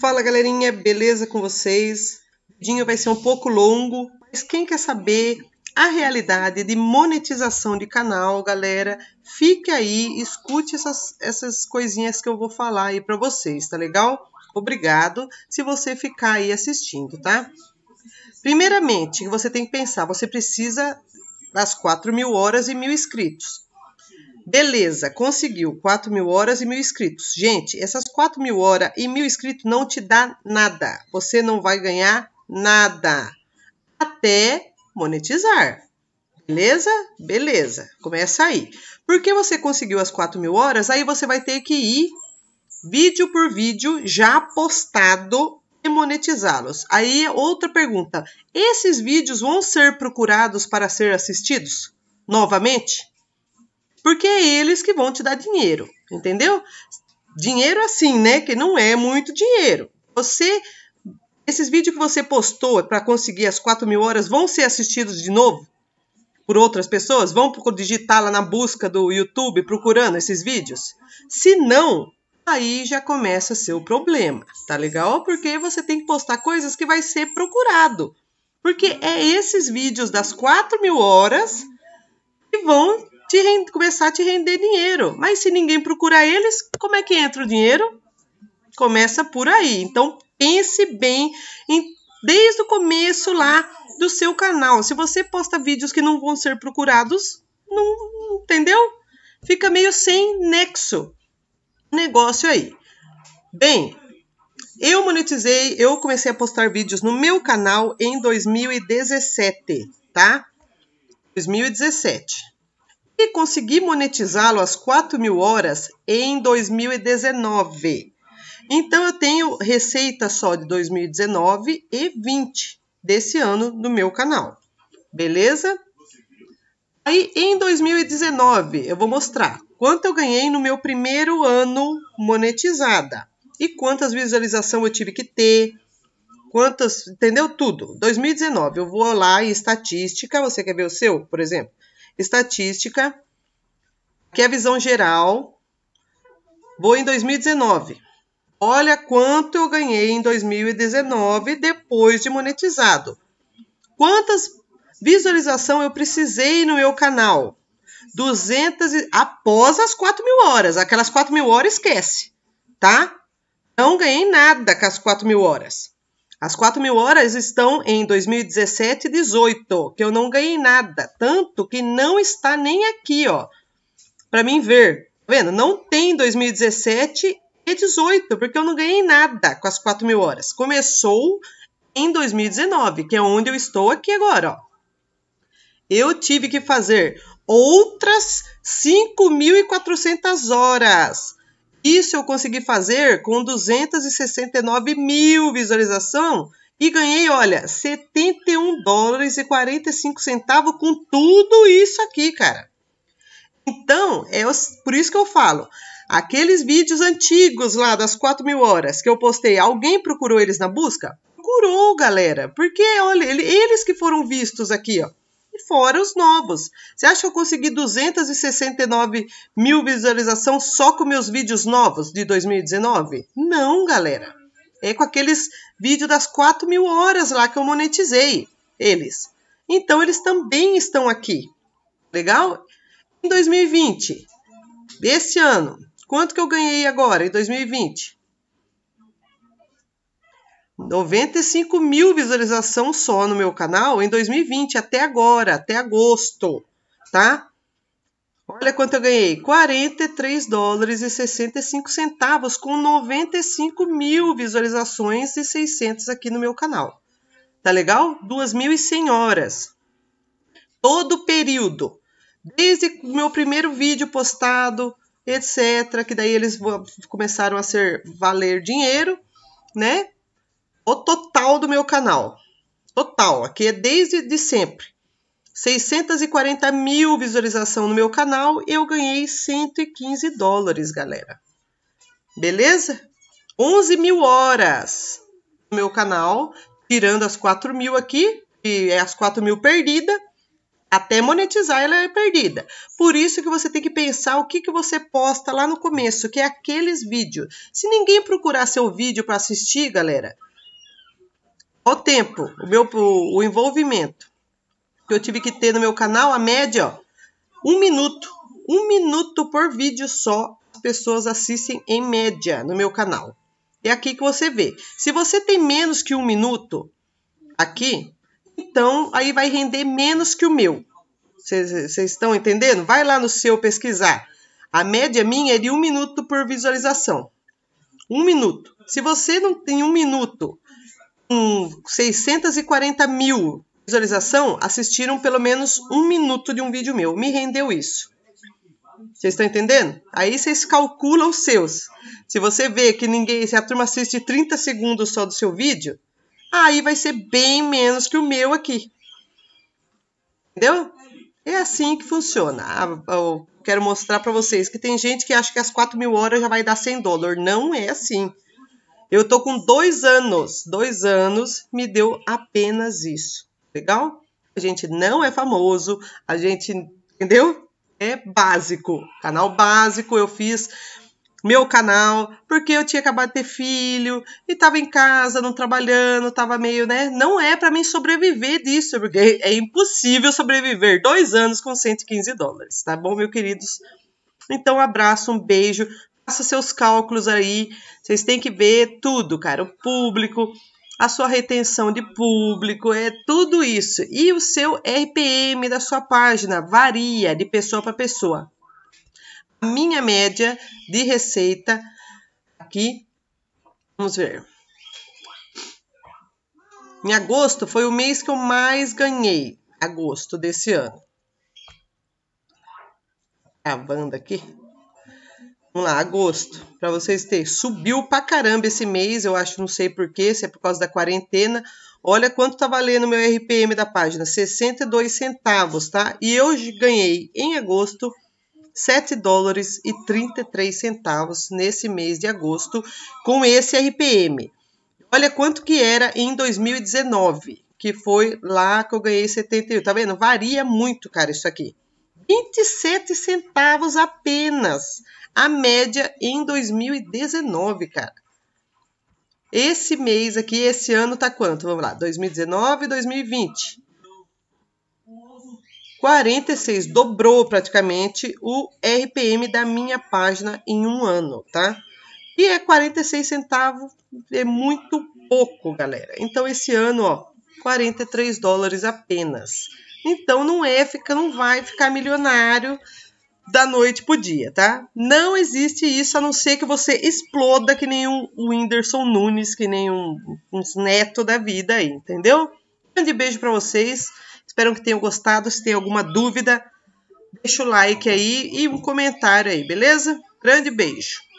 Fala galerinha, beleza com vocês? O vídeo vai ser um pouco longo, mas quem quer saber a realidade de monetização de canal, galera, fique aí, escute essas, essas coisinhas que eu vou falar aí para vocês, tá legal? Obrigado se você ficar aí assistindo, tá? Primeiramente, você tem que pensar, você precisa das 4 mil horas e mil inscritos. Beleza, conseguiu 4 mil horas e mil inscritos. Gente, essas 4 mil horas e mil inscritos não te dá nada. Você não vai ganhar nada até monetizar. Beleza? Beleza. Começa aí. Porque você conseguiu as 4 mil horas, aí você vai ter que ir vídeo por vídeo já postado e monetizá-los. Aí é outra pergunta: esses vídeos vão ser procurados para ser assistidos novamente? porque é eles que vão te dar dinheiro, entendeu? Dinheiro assim, né? Que não é muito dinheiro. Você. Esses vídeos que você postou para conseguir as 4 mil horas vão ser assistidos de novo? por outras pessoas? Vão digitar lá na busca do YouTube procurando esses vídeos? Se não, aí já começa a ser o problema, tá legal? Porque você tem que postar coisas que vai ser procurado. Porque é esses vídeos das 4 mil horas que vão te começar a te render dinheiro. Mas se ninguém procurar eles, como é que entra o dinheiro? Começa por aí. Então, pense bem em... desde o começo lá do seu canal. Se você posta vídeos que não vão ser procurados, não entendeu? Fica meio sem nexo negócio aí. Bem, eu monetizei, eu comecei a postar vídeos no meu canal em 2017, tá? 2017 e consegui monetizá-lo às 4 mil horas em 2019. Então eu tenho receita só de 2019 e 20 desse ano no meu canal. Beleza? Aí em 2019 eu vou mostrar quanto eu ganhei no meu primeiro ano monetizada e quantas visualizações eu tive que ter, quantas, entendeu tudo. 2019 eu vou lá em estatística, você quer ver o seu, por exemplo? estatística, que é a visão geral. Vou em 2019. Olha quanto eu ganhei em 2019 depois de monetizado. Quantas visualizações eu precisei no meu canal? 200 e, após as 4 mil horas. Aquelas 4 mil horas esquece, tá? Não ganhei nada com as 4 mil horas. As 4 mil horas estão em 2017 e 18, que eu não ganhei nada, tanto que não está nem aqui, ó, para mim ver. Tá vendo? Não tem 2017 e 18, porque eu não ganhei nada com as 4 mil horas. Começou em 2019, que é onde eu estou aqui agora, ó. Eu tive que fazer outras 5.400 horas isso eu consegui fazer com 269 mil visualização e ganhei, olha, 71 dólares e 45 centavos com tudo isso aqui, cara. Então, é por isso que eu falo. Aqueles vídeos antigos lá das 4 mil horas que eu postei, alguém procurou eles na busca? Procurou, galera. Porque, olha, eles que foram vistos aqui, ó fora os novos. Você acha que eu consegui 269 mil visualizações só com meus vídeos novos de 2019? Não, galera. É com aqueles vídeos das 4 mil horas lá que eu monetizei eles. Então, eles também estão aqui. Legal? Em 2020, esse ano, quanto que eu ganhei agora, em 2020? 95 mil visualização só no meu canal em 2020, até agora, até agosto, tá? Olha quanto eu ganhei, 43 dólares e 65 centavos com 95 mil visualizações e 600 aqui no meu canal. Tá legal? 2.100 horas. Todo período. Desde o meu primeiro vídeo postado, etc. Que daí eles começaram a ser valer dinheiro, né? o total do meu canal. Total, aqui é desde de sempre. 640 mil visualização no meu canal eu ganhei 115 dólares, galera. Beleza? 11 mil horas no meu canal, tirando as 4 mil aqui, que é as 4 mil perdida, até monetizar ela é perdida. Por isso que você tem que pensar o que, que você posta lá no começo, que é aqueles vídeos. Se ninguém procurar seu vídeo para assistir, galera, o tempo, o meu o envolvimento que eu tive que ter no meu canal, a média, ó, um minuto, um minuto por vídeo só as pessoas assistem em média no meu canal. É aqui que você vê. Se você tem menos que um minuto aqui, então aí vai render menos que o meu. Vocês estão entendendo? Vai lá no seu pesquisar. A média minha é de um minuto por visualização. Um minuto. Se você não tem um minuto 640 mil visualização assistiram pelo menos um minuto de um vídeo meu. Me rendeu isso. Vocês estão entendendo? Aí vocês calculam os seus. Se você vê que ninguém, se a turma assiste 30 segundos só do seu vídeo, aí vai ser bem menos que o meu aqui. Entendeu? É assim que funciona. Ah, eu quero mostrar para vocês que tem gente que acha que as 4 mil horas já vai dar 100 dólares. Não é assim. Eu tô com dois anos. Dois anos me deu apenas isso. Legal? A gente não é famoso, a gente, entendeu? É básico. Canal básico, eu fiz meu canal, porque eu tinha acabado de ter filho e tava em casa, não trabalhando, tava meio, né? Não é para mim sobreviver disso, porque é impossível sobreviver dois anos com 115 dólares, tá bom, meus queridos? Então, abraço, um beijo faça seus cálculos aí. Vocês têm que ver tudo, cara. O público, a sua retenção de público, é tudo isso. E o seu RPM da sua página varia de pessoa para pessoa. A minha média de receita aqui, vamos ver. Em agosto foi o mês que eu mais ganhei, agosto desse ano. banda aqui. Vamos lá, agosto. Para vocês terem, subiu pra caramba esse mês, eu acho, não sei porquê, se é por causa da quarentena. Olha quanto tá valendo meu RPM da página, 62 centavos, tá? E eu ganhei em agosto 7 dólares e 33 centavos nesse mês de agosto com esse RPM. Olha quanto que era em 2019, que foi lá que eu ganhei 71. Tá vendo? Varia muito, cara, isso aqui. 27 centavos apenas, a média em 2019, cara. Esse mês aqui, esse ano tá quanto? Vamos lá, 2019 e 2020. 46, dobrou praticamente o RPM da minha página em um ano, tá? E é 46 centavos, é muito pouco, galera. Então esse ano, ó, 43 dólares apenas. Então não é, fica, não vai ficar milionário da noite pro dia, tá? Não existe isso a não ser que você exploda que nem um Whindersson Nunes, que nem um, um neto da vida aí, entendeu? Um grande beijo para vocês. Espero que tenham gostado. Se tem alguma dúvida, deixa o like aí e um comentário aí, beleza? Grande beijo.